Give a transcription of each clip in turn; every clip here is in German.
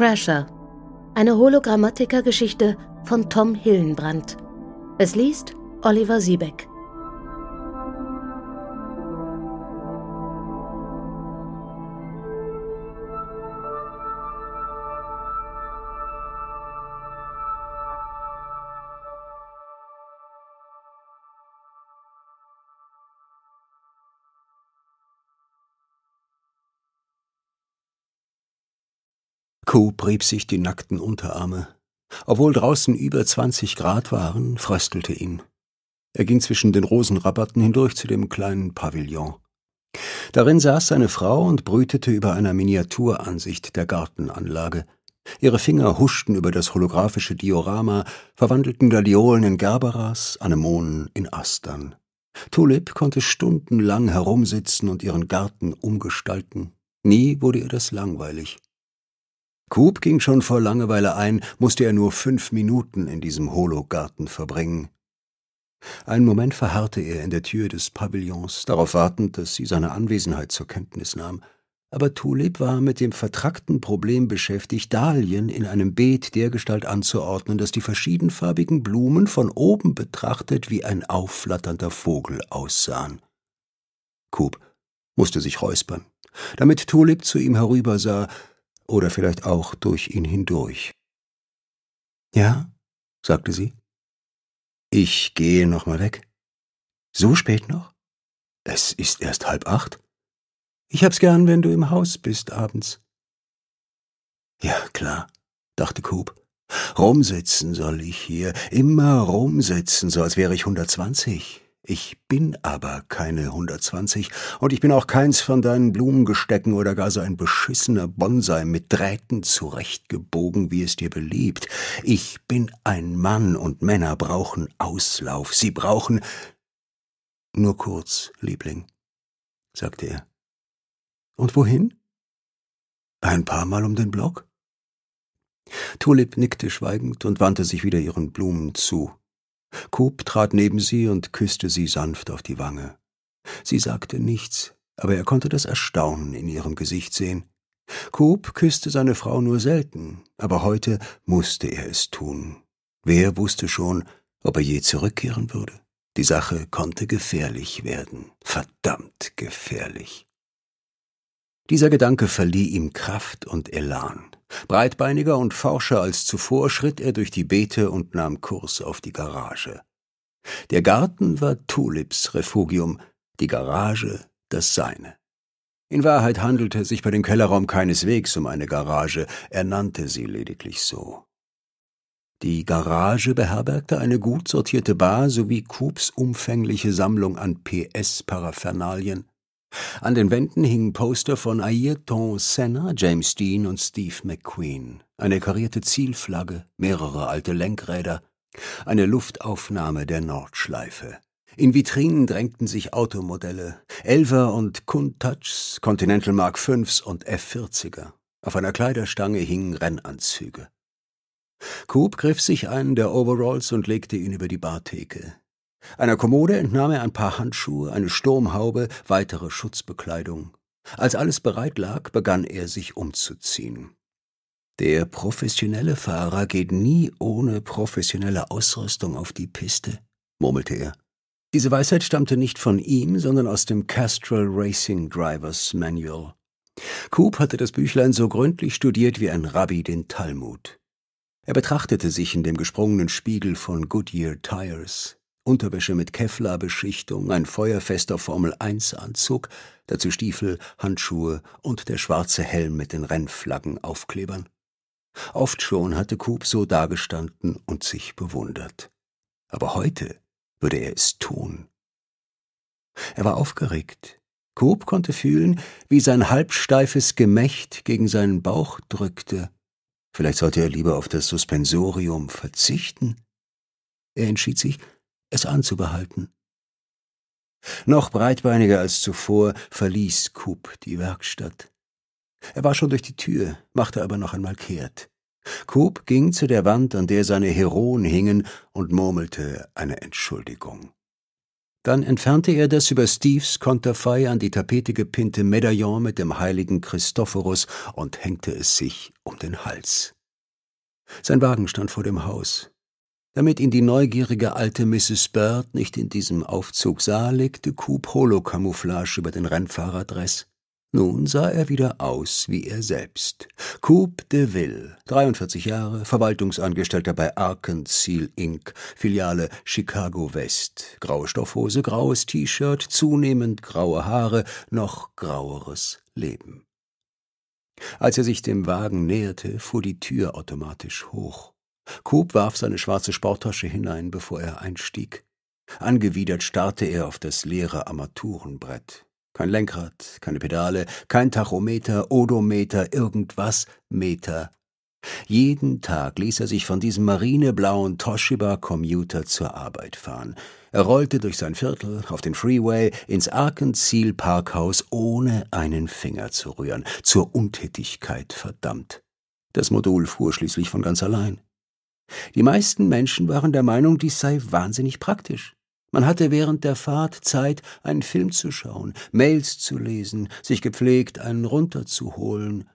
Crasher, eine Hologrammatikergeschichte von Tom Hillenbrand. Es liest Oliver Siebeck. Coop rieb sich die nackten Unterarme. Obwohl draußen über 20 Grad waren, fröstelte ihn. Er ging zwischen den Rosenrabatten hindurch zu dem kleinen Pavillon. Darin saß seine Frau und brütete über einer Miniaturansicht der Gartenanlage. Ihre Finger huschten über das holographische Diorama, verwandelten Gladiolen in Gerberas, Anemonen in Astern. Tulip konnte stundenlang herumsitzen und ihren Garten umgestalten. Nie wurde ihr das langweilig. Coop ging schon vor Langeweile ein, musste er nur fünf Minuten in diesem Hologarten verbringen. Einen Moment verharrte er in der Tür des Pavillons, darauf wartend, dass sie seine Anwesenheit zur Kenntnis nahm. Aber Tulip war mit dem vertrackten Problem beschäftigt, Dahlien in einem Beet dergestalt anzuordnen, dass die verschiedenfarbigen Blumen von oben betrachtet wie ein aufflatternder Vogel aussahen. Coop musste sich räuspern. Damit Tulip zu ihm herübersah, oder vielleicht auch durch ihn hindurch. Ja, sagte sie. Ich gehe noch mal weg. So spät noch? Es ist erst halb acht. Ich hab's gern, wenn du im Haus bist abends. Ja, klar, dachte Coop. Rumsitzen soll ich hier, immer rumsitzen, so als wäre ich hundertzwanzig. Ich bin aber keine 120 und ich bin auch keins von deinen Blumengestecken oder gar so ein beschissener Bonsai mit Drähten zurechtgebogen, wie es dir beliebt. Ich bin ein Mann und Männer brauchen Auslauf. Sie brauchen. Nur kurz, Liebling, sagte er. Und wohin? Ein paar Mal um den Block? Tulip nickte schweigend und wandte sich wieder ihren Blumen zu. Koop trat neben sie und küßte sie sanft auf die Wange. Sie sagte nichts, aber er konnte das Erstaunen in ihrem Gesicht sehen. Koop küßte seine Frau nur selten, aber heute musste er es tun. Wer wusste schon, ob er je zurückkehren würde? Die Sache konnte gefährlich werden, verdammt gefährlich. Dieser Gedanke verlieh ihm Kraft und Elan. Breitbeiniger und forscher als zuvor schritt er durch die Beete und nahm Kurs auf die Garage. Der Garten war Tulips Refugium, die Garage das seine. In Wahrheit handelte es sich bei dem Kellerraum keineswegs um eine Garage, er nannte sie lediglich so. Die Garage beherbergte eine gut sortierte Bar sowie Coops umfängliche Sammlung an PS-Paraphernalien, an den Wänden hingen Poster von Ayrton Senna, James Dean und Steve McQueen, eine karierte Zielflagge, mehrere alte Lenkräder, eine Luftaufnahme der Nordschleife. In Vitrinen drängten sich Automodelle, Elver und Kuntouchs, Continental Mark Vs und F40er. Auf einer Kleiderstange hingen Rennanzüge. Coop griff sich einen der Overalls und legte ihn über die Bartheke. Einer Kommode entnahm er ein paar Handschuhe, eine Sturmhaube, weitere Schutzbekleidung. Als alles bereit lag, begann er sich umzuziehen. Der professionelle Fahrer geht nie ohne professionelle Ausrüstung auf die Piste, murmelte er. Diese Weisheit stammte nicht von ihm, sondern aus dem Castrol Racing Drivers Manual. Coop hatte das Büchlein so gründlich studiert wie ein Rabbi den Talmud. Er betrachtete sich in dem gesprungenen Spiegel von Goodyear Tires. Unterwäsche mit Kevlar-Beschichtung, ein feuerfester Formel-1-Anzug, dazu Stiefel, Handschuhe und der schwarze Helm mit den Rennflaggenaufklebern. Oft schon hatte Coop so dagestanden und sich bewundert. Aber heute würde er es tun. Er war aufgeregt. Coop konnte fühlen, wie sein halbsteifes Gemächt gegen seinen Bauch drückte. Vielleicht sollte er lieber auf das Suspensorium verzichten. Er entschied sich, es anzubehalten. Noch breitbeiniger als zuvor verließ Coop die Werkstatt. Er war schon durch die Tür, machte aber noch einmal kehrt. Coop ging zu der Wand, an der seine Heroen hingen, und murmelte eine Entschuldigung. Dann entfernte er das über Steves Konterfei an die Tapete gepinnte Medaillon mit dem heiligen Christophorus und hängte es sich um den Hals. Sein Wagen stand vor dem Haus. Damit ihn die neugierige alte Mrs. Bird nicht in diesem Aufzug sah, legte Coop holo camouflage über den Rennfahrerdress. Nun sah er wieder aus wie er selbst. Coop de Ville, 43 Jahre, Verwaltungsangestellter bei Arkenseal Inc., Filiale Chicago West. Graue Stoffhose, graues T-Shirt, zunehmend graue Haare, noch graueres Leben. Als er sich dem Wagen näherte, fuhr die Tür automatisch hoch. Koop warf seine schwarze Sporttasche hinein, bevor er einstieg. Angewidert starrte er auf das leere Armaturenbrett. Kein Lenkrad, keine Pedale, kein Tachometer, Odometer, irgendwas, Meter. Jeden Tag ließ er sich von diesem marineblauen Toshiba-Commuter zur Arbeit fahren. Er rollte durch sein Viertel, auf den Freeway, ins arkenziel parkhaus ohne einen Finger zu rühren, zur Untätigkeit verdammt. Das Modul fuhr schließlich von ganz allein. Die meisten Menschen waren der Meinung, dies sei wahnsinnig praktisch. Man hatte während der Fahrt Zeit, einen Film zu schauen, Mails zu lesen, sich gepflegt einen runterzuholen.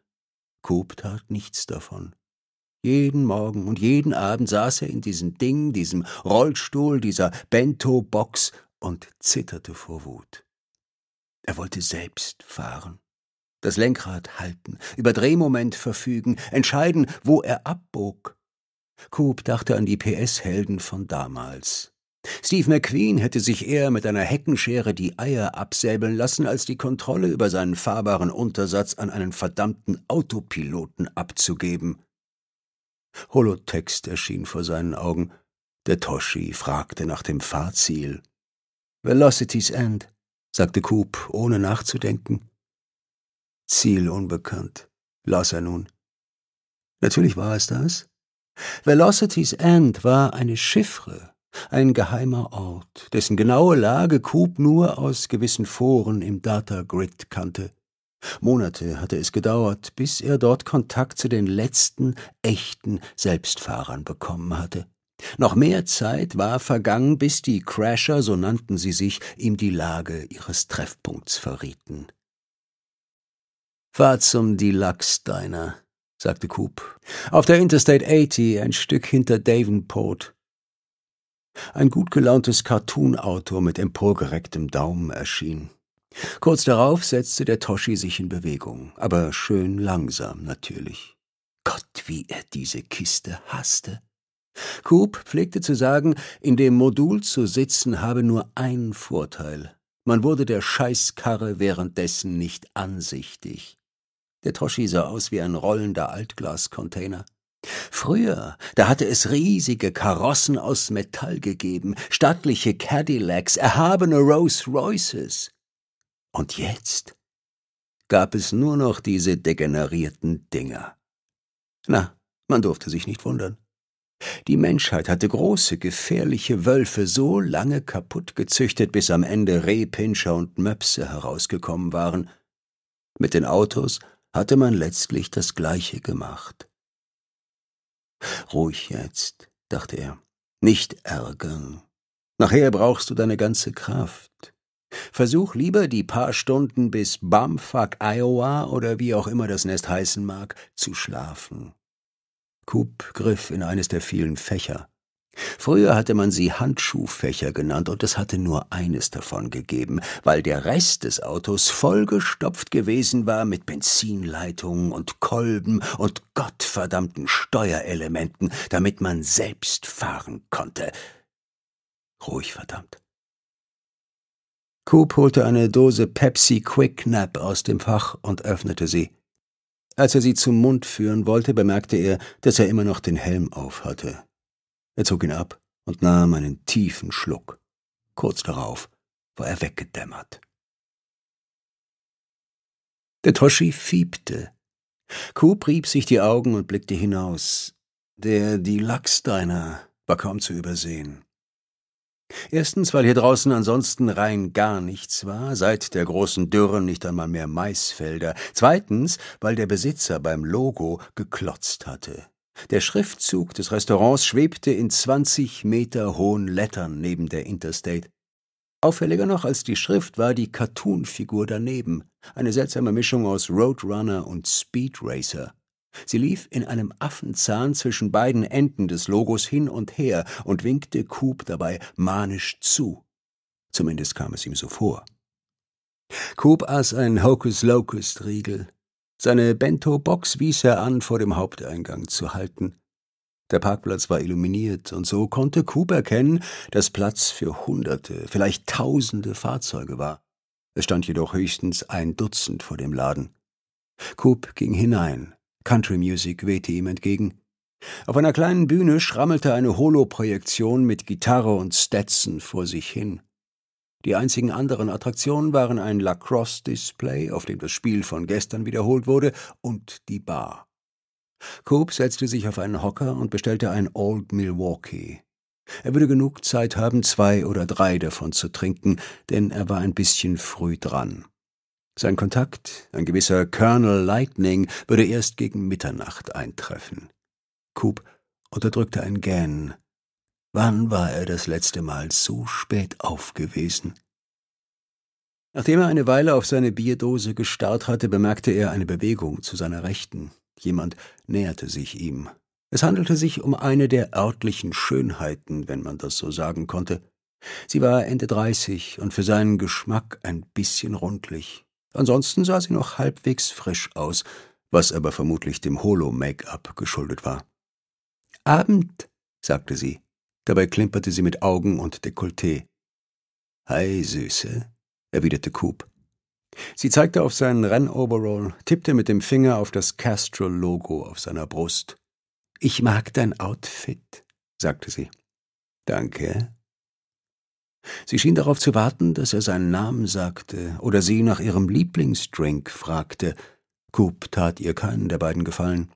Coop tat nichts davon. Jeden Morgen und jeden Abend saß er in diesem Ding, diesem Rollstuhl, dieser Bento-Box und zitterte vor Wut. Er wollte selbst fahren, das Lenkrad halten, über Drehmoment verfügen, entscheiden, wo er abbog, Coop dachte an die PS-Helden von damals. Steve McQueen hätte sich eher mit einer Heckenschere die Eier absäbeln lassen, als die Kontrolle über seinen fahrbaren Untersatz an einen verdammten Autopiloten abzugeben. Holotext erschien vor seinen Augen. Der Toshi fragte nach dem Fahrziel. Velocity's End, sagte Coop, ohne nachzudenken. Ziel unbekannt, las er nun. Natürlich war es das. Velocity's End war eine Chiffre, ein geheimer Ort, dessen genaue Lage Coop nur aus gewissen Foren im Data Grid kannte. Monate hatte es gedauert, bis er dort Kontakt zu den letzten echten Selbstfahrern bekommen hatte. Noch mehr Zeit war vergangen, bis die Crasher, so nannten sie sich, ihm die Lage ihres Treffpunkts verrieten. Fahr zum Deluxe Diner, sagte Coop. Auf der Interstate 80, ein Stück hinter Davenport. Ein gut gelauntes Cartoon-Auto mit emporgerecktem Daumen erschien. Kurz darauf setzte der Toschi sich in Bewegung, aber schön langsam natürlich. Gott, wie er diese Kiste hasste. Coop pflegte zu sagen, in dem Modul zu sitzen habe nur einen Vorteil. Man wurde der Scheißkarre währenddessen nicht ansichtig. Der Toschi sah aus wie ein rollender Altglascontainer. Früher, da hatte es riesige Karossen aus Metall gegeben, stattliche Cadillacs, erhabene Rolls Royces. Und jetzt gab es nur noch diese degenerierten Dinger. Na, man durfte sich nicht wundern. Die Menschheit hatte große, gefährliche Wölfe so lange kaputt gezüchtet, bis am Ende Rehpinscher und Möpse herausgekommen waren. Mit den Autos hatte man letztlich das Gleiche gemacht. Ruhig jetzt, dachte er, nicht ärgern. Nachher brauchst du deine ganze Kraft. Versuch lieber die paar Stunden bis Bamfuck, Iowa oder wie auch immer das Nest heißen mag, zu schlafen. Coop griff in eines der vielen Fächer, Früher hatte man sie Handschuhfächer genannt, und es hatte nur eines davon gegeben, weil der Rest des Autos vollgestopft gewesen war mit Benzinleitungen und Kolben und gottverdammten Steuerelementen, damit man selbst fahren konnte. Ruhig verdammt. Coop holte eine Dose Pepsi Quick Nap aus dem Fach und öffnete sie. Als er sie zum Mund führen wollte, bemerkte er, dass er immer noch den Helm aufhatte. Er zog ihn ab und nahm einen tiefen Schluck. Kurz darauf war er weggedämmert. Der Toschi fiebte. Kup rieb sich die Augen und blickte hinaus. Der Die Lachsteiner war kaum zu übersehen. Erstens, weil hier draußen ansonsten rein gar nichts war, seit der großen Dürre nicht einmal mehr Maisfelder. Zweitens, weil der Besitzer beim Logo geklotzt hatte. Der Schriftzug des Restaurants schwebte in 20 Meter hohen Lettern neben der Interstate. Auffälliger noch als die Schrift war die Cartoon-Figur daneben, eine seltsame Mischung aus Roadrunner und Speedracer. Sie lief in einem Affenzahn zwischen beiden Enden des Logos hin und her und winkte Coop dabei manisch zu. Zumindest kam es ihm so vor. Coop aß ein Hocus-Locust-Riegel, seine Bento-Box wies er an, vor dem Haupteingang zu halten. Der Parkplatz war illuminiert, und so konnte Coop erkennen, dass Platz für Hunderte, vielleicht Tausende Fahrzeuge war. Es stand jedoch höchstens ein Dutzend vor dem Laden. Coop ging hinein. Country Music wehte ihm entgegen. Auf einer kleinen Bühne schrammelte eine Holoprojektion mit Gitarre und Stetson vor sich hin. Die einzigen anderen Attraktionen waren ein Lacrosse-Display, auf dem das Spiel von gestern wiederholt wurde, und die Bar. Coop setzte sich auf einen Hocker und bestellte ein Old Milwaukee. Er würde genug Zeit haben, zwei oder drei davon zu trinken, denn er war ein bisschen früh dran. Sein Kontakt, ein gewisser Colonel Lightning, würde erst gegen Mitternacht eintreffen. Coop unterdrückte ein Gähn Wann war er das letzte Mal so spät aufgewesen? Nachdem er eine Weile auf seine Bierdose gestarrt hatte, bemerkte er eine Bewegung zu seiner Rechten. Jemand näherte sich ihm. Es handelte sich um eine der örtlichen Schönheiten, wenn man das so sagen konnte. Sie war Ende dreißig und für seinen Geschmack ein bisschen rundlich. Ansonsten sah sie noch halbwegs frisch aus, was aber vermutlich dem Holo-Make-up geschuldet war. Abend, sagte sie. Dabei klimperte sie mit Augen und Dekolleté. Hi, Süße, erwiderte Coop. Sie zeigte auf seinen Rennoverall, tippte mit dem Finger auf das Castrol-Logo auf seiner Brust. Ich mag dein Outfit, sagte sie. Danke. Sie schien darauf zu warten, dass er seinen Namen sagte oder sie nach ihrem Lieblingsdrink fragte. Coop tat ihr keinen der beiden Gefallen.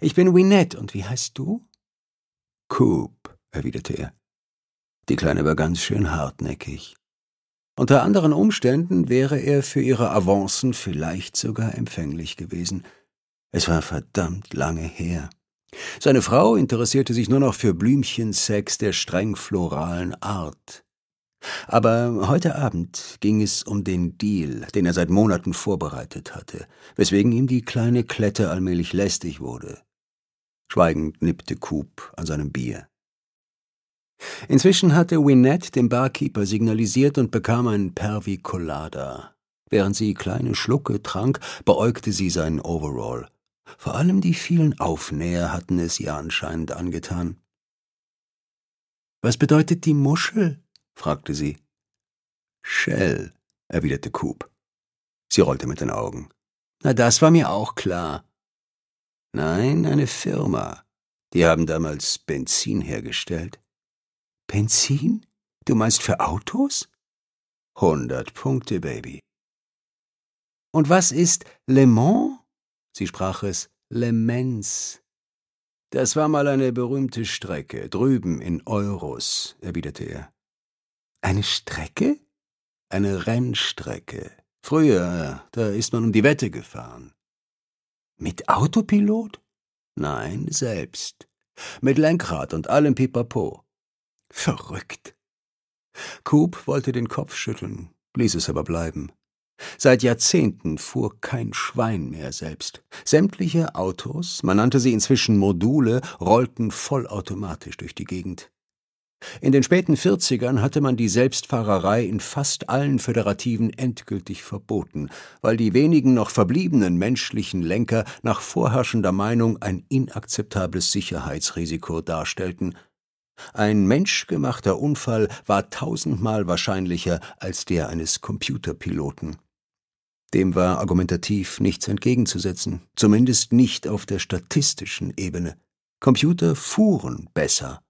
Ich bin Winette und wie heißt du? Coop, erwiderte er. Die Kleine war ganz schön hartnäckig. Unter anderen Umständen wäre er für ihre Avancen vielleicht sogar empfänglich gewesen. Es war verdammt lange her. Seine Frau interessierte sich nur noch für Blümchensex der streng floralen Art. Aber heute Abend ging es um den Deal, den er seit Monaten vorbereitet hatte, weswegen ihm die kleine Klette allmählich lästig wurde. Schweigend nippte Coop an seinem Bier. Inzwischen hatte Winnet dem Barkeeper signalisiert und bekam ein Pervicolada. Während sie kleine Schlucke trank, beäugte sie seinen Overall. Vor allem die vielen Aufnäher hatten es ihr anscheinend angetan. Was bedeutet die Muschel? fragte sie. Shell, erwiderte Coop. Sie rollte mit den Augen. Na, das war mir auch klar. Nein, eine Firma. Die haben damals Benzin hergestellt. Benzin? Du meinst für Autos? Hundert Punkte, Baby. Und was ist Le Mans? Sie sprach es Le Mans. Das war mal eine berühmte Strecke, drüben in Euros, erwiderte er. Eine Strecke? Eine Rennstrecke. Früher, da ist man um die Wette gefahren. Mit Autopilot? Nein, selbst. Mit Lenkrad und allem Pipapo. Verrückt. Coop wollte den Kopf schütteln, ließ es aber bleiben. Seit Jahrzehnten fuhr kein Schwein mehr selbst. Sämtliche Autos, man nannte sie inzwischen Module, rollten vollautomatisch durch die Gegend. In den späten 40ern hatte man die Selbstfahrerei in fast allen Föderativen endgültig verboten, weil die wenigen noch verbliebenen menschlichen Lenker nach vorherrschender Meinung ein inakzeptables Sicherheitsrisiko darstellten ein menschgemachter Unfall war tausendmal wahrscheinlicher als der eines Computerpiloten. Dem war argumentativ nichts entgegenzusetzen, zumindest nicht auf der statistischen Ebene. Computer fuhren besser.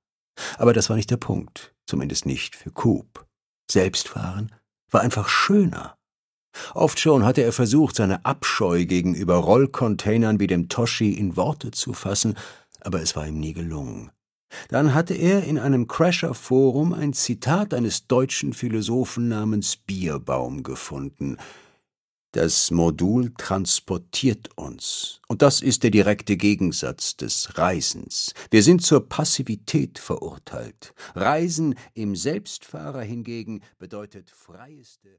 Aber das war nicht der Punkt, zumindest nicht für Coop. Selbstfahren war einfach schöner. Oft schon hatte er versucht, seine Abscheu gegenüber Rollcontainern wie dem Toshi in Worte zu fassen, aber es war ihm nie gelungen. Dann hatte er in einem Crasher-Forum ein Zitat eines deutschen Philosophen namens Bierbaum gefunden. Das Modul transportiert uns. Und das ist der direkte Gegensatz des Reisens. Wir sind zur Passivität verurteilt. Reisen im Selbstfahrer hingegen bedeutet freieste.